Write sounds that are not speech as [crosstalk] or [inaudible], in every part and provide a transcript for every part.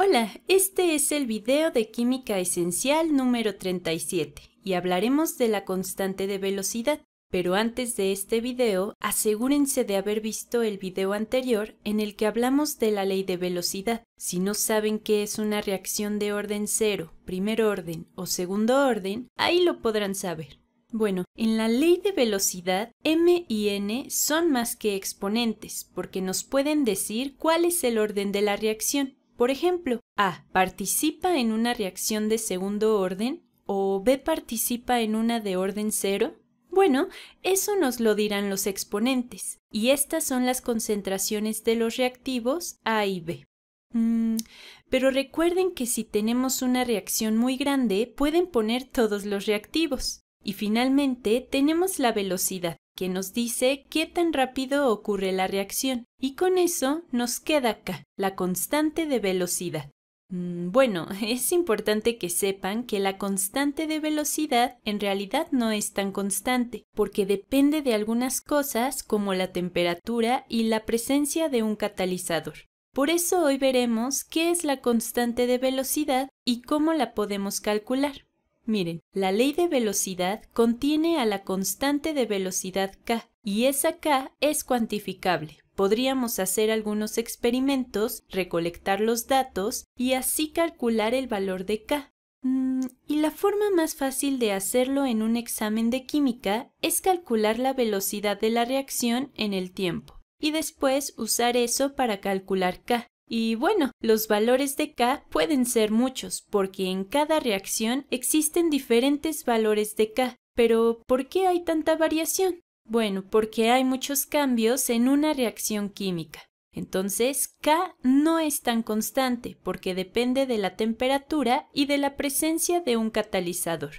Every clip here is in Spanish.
Hola, este es el video de química esencial número 37 y hablaremos de la constante de velocidad. Pero antes de este video, asegúrense de haber visto el video anterior en el que hablamos de la ley de velocidad. Si no saben qué es una reacción de orden cero, primer orden o segundo orden, ahí lo podrán saber. Bueno, en la ley de velocidad, m y n son más que exponentes, porque nos pueden decir cuál es el orden de la reacción. Por ejemplo, A participa en una reacción de segundo orden o B participa en una de orden cero. Bueno, eso nos lo dirán los exponentes, y estas son las concentraciones de los reactivos A y B. Mm, pero recuerden que si tenemos una reacción muy grande, pueden poner todos los reactivos. Y finalmente tenemos la velocidad, que nos dice qué tan rápido ocurre la reacción. Y con eso nos queda acá, la constante de velocidad. Mm, bueno, [laughs] es importante que sepan que la constante de velocidad en realidad no es tan constante, porque depende de algunas cosas como la temperatura y la presencia de un catalizador. Por eso hoy veremos qué es la constante de velocidad y cómo la podemos calcular. Miren, la ley de velocidad contiene a la constante de velocidad k y esa k es cuantificable. Podríamos hacer algunos experimentos, recolectar los datos y así calcular el valor de k. Mm, y la forma más fácil de hacerlo en un examen de química es calcular la velocidad de la reacción en el tiempo y después usar eso para calcular k. Y bueno, los valores de K pueden ser muchos, porque en cada reacción existen diferentes valores de K. Pero, ¿por qué hay tanta variación? Bueno, porque hay muchos cambios en una reacción química. Entonces, K no es tan constante porque depende de la temperatura y de la presencia de un catalizador.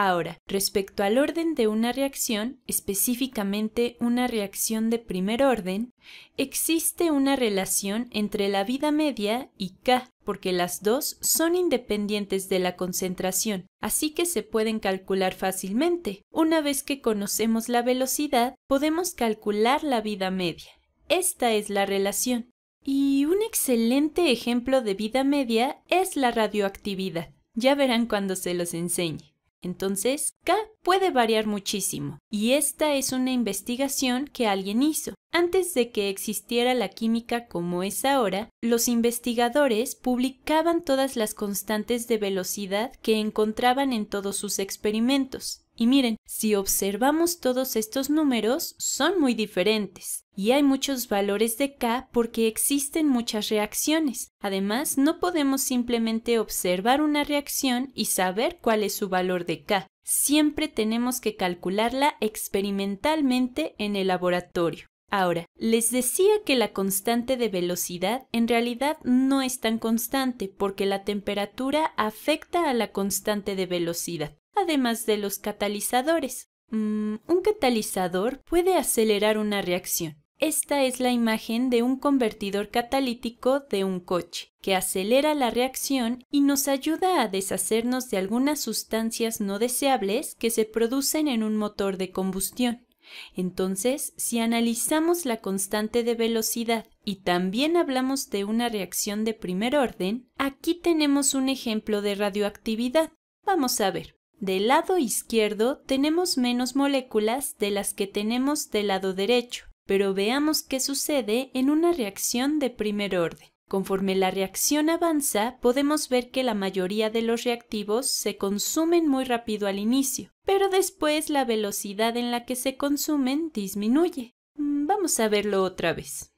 Ahora, respecto al orden de una reacción, específicamente una reacción de primer orden, existe una relación entre la vida media y K, porque las dos son independientes de la concentración, así que se pueden calcular fácilmente. Una vez que conocemos la velocidad, podemos calcular la vida media. Esta es la relación. Y un excelente ejemplo de vida media es la radioactividad. Ya verán cuando se los enseñe. Entonces, K puede variar muchísimo, y esta es una investigación que alguien hizo. Antes de que existiera la química como es ahora, los investigadores publicaban todas las constantes de velocidad que encontraban en todos sus experimentos. Y miren, si observamos todos estos números, son muy diferentes y hay muchos valores de K porque existen muchas reacciones. Además, no podemos simplemente observar una reacción y saber cuál es su valor de K. Siempre tenemos que calcularla experimentalmente en el laboratorio. Ahora, les decía que la constante de velocidad en realidad no es tan constante porque la temperatura afecta a la constante de velocidad además de los catalizadores. Mm, un catalizador puede acelerar una reacción. Esta es la imagen de un convertidor catalítico de un coche, que acelera la reacción y nos ayuda a deshacernos de algunas sustancias no deseables que se producen en un motor de combustión. Entonces, si analizamos la constante de velocidad y también hablamos de una reacción de primer orden, aquí tenemos un ejemplo de radioactividad. Vamos a ver. Del lado izquierdo tenemos menos moléculas de las que tenemos del lado derecho, pero veamos qué sucede en una reacción de primer orden. Conforme la reacción avanza, podemos ver que la mayoría de los reactivos se consumen muy rápido al inicio, pero después la velocidad en la que se consumen disminuye. Mm, vamos a verlo otra vez.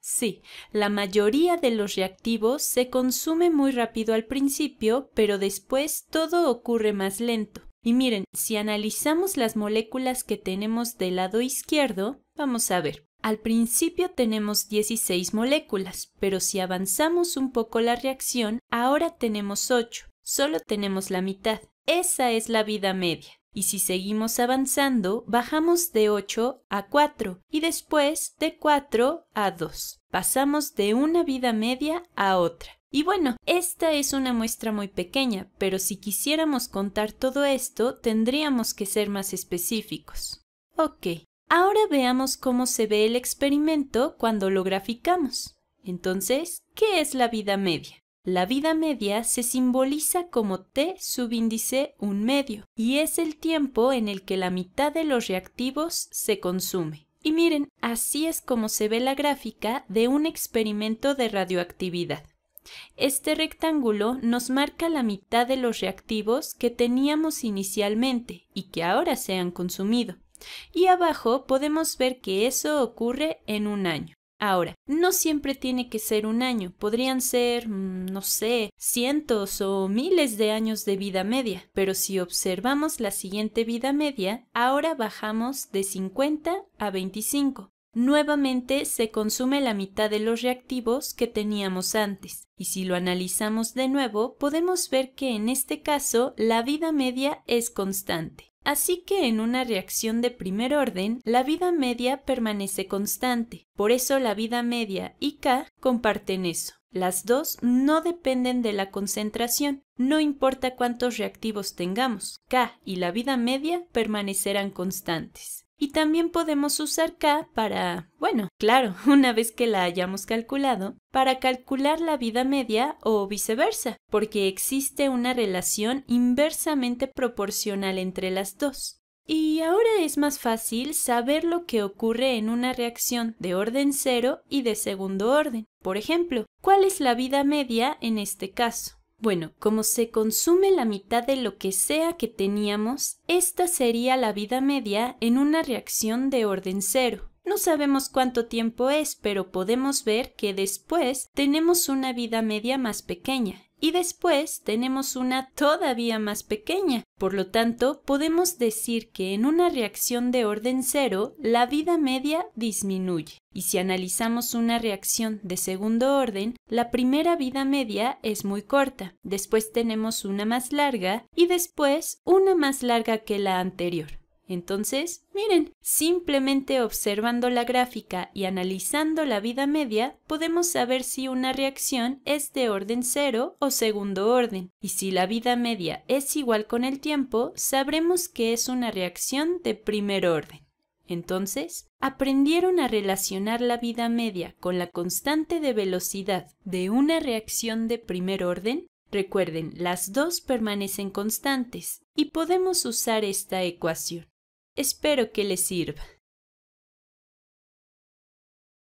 Sí, la mayoría de los reactivos se consume muy rápido al principio, pero después todo ocurre más lento. Y miren, si analizamos las moléculas que tenemos del lado izquierdo, vamos a ver. Al principio tenemos 16 moléculas, pero si avanzamos un poco la reacción, ahora tenemos 8. Solo tenemos la mitad. Esa es la vida media y si seguimos avanzando bajamos de 8 a 4 y después de 4 a 2. Pasamos de una vida media a otra. Y bueno, esta es una muestra muy pequeña, pero si quisiéramos contar todo esto tendríamos que ser más específicos. Ok, ahora veamos cómo se ve el experimento cuando lo graficamos. Entonces, ¿qué es la vida media? La vida media se simboliza como T subíndice un medio y es el tiempo en el que la mitad de los reactivos se consume. Y miren, así es como se ve la gráfica de un experimento de radioactividad. Este rectángulo nos marca la mitad de los reactivos que teníamos inicialmente y que ahora se han consumido. Y abajo podemos ver que eso ocurre en un año. Ahora, no siempre tiene que ser un año, podrían ser, mm, no sé, cientos o miles de años de vida media, pero si observamos la siguiente vida media, ahora bajamos de 50 a 25. Nuevamente se consume la mitad de los reactivos que teníamos antes, y si lo analizamos de nuevo podemos ver que en este caso la vida media es constante. Así que en una reacción de primer orden, la vida media permanece constante. Por eso la vida media y K comparten eso. Las dos no dependen de la concentración, no importa cuántos reactivos tengamos, K y la vida media permanecerán constantes. Y también podemos usar k para, bueno, claro, [laughs] una vez que la hayamos calculado, para calcular la vida media o viceversa, porque existe una relación inversamente proporcional entre las dos. Y ahora es más fácil saber lo que ocurre en una reacción de orden cero y de segundo orden. Por ejemplo, ¿cuál es la vida media en este caso? Bueno, como se consume la mitad de lo que sea que teníamos, esta sería la vida media en una reacción de orden cero. No sabemos cuánto tiempo es, pero podemos ver que después tenemos una vida media más pequeña, y después tenemos una todavía más pequeña. Por lo tanto, podemos decir que en una reacción de orden cero, la vida media disminuye. Y si analizamos una reacción de segundo orden, la primera vida media es muy corta, después tenemos una más larga y después una más larga que la anterior. Entonces, miren, simplemente observando la gráfica y analizando la vida media, podemos saber si una reacción es de orden cero o segundo orden. Y si la vida media es igual con el tiempo, sabremos que es una reacción de primer orden. Entonces, aprendieron a relacionar la vida media con la constante de velocidad de una reacción de primer orden Recuerden, las dos permanecen constantes y podemos usar esta ecuación. Espero que les sirva.